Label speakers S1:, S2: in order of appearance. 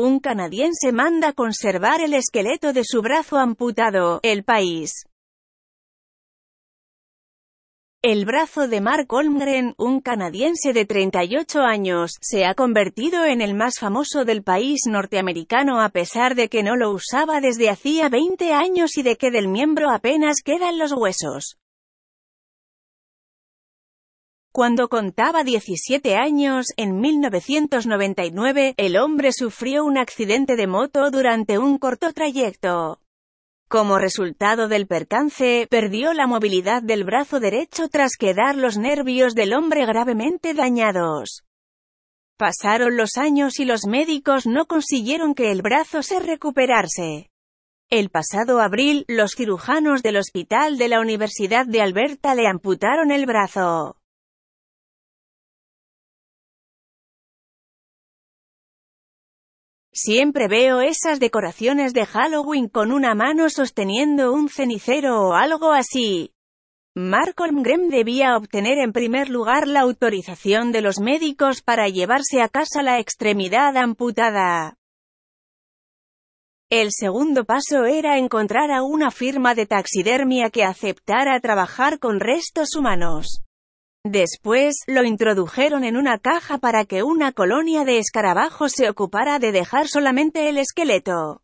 S1: Un canadiense manda conservar el esqueleto de su brazo amputado. El país. El brazo de Mark Holmgren, un canadiense de 38 años, se ha convertido en el más famoso del país norteamericano a pesar de que no lo usaba desde hacía 20 años y de que del miembro apenas quedan los huesos. Cuando contaba 17 años, en 1999, el hombre sufrió un accidente de moto durante un corto trayecto. Como resultado del percance, perdió la movilidad del brazo derecho tras quedar los nervios del hombre gravemente dañados. Pasaron los años y los médicos no consiguieron que el brazo se recuperase. El pasado abril, los cirujanos del hospital de la Universidad de Alberta le amputaron el brazo. Siempre veo esas decoraciones de Halloween con una mano sosteniendo un cenicero o algo así. Mark Holmgren debía obtener en primer lugar la autorización de los médicos para llevarse a casa la extremidad amputada. El segundo paso era encontrar a una firma de taxidermia que aceptara trabajar con restos humanos. Después, lo introdujeron en una caja para que una colonia de escarabajos se ocupara de dejar solamente el esqueleto.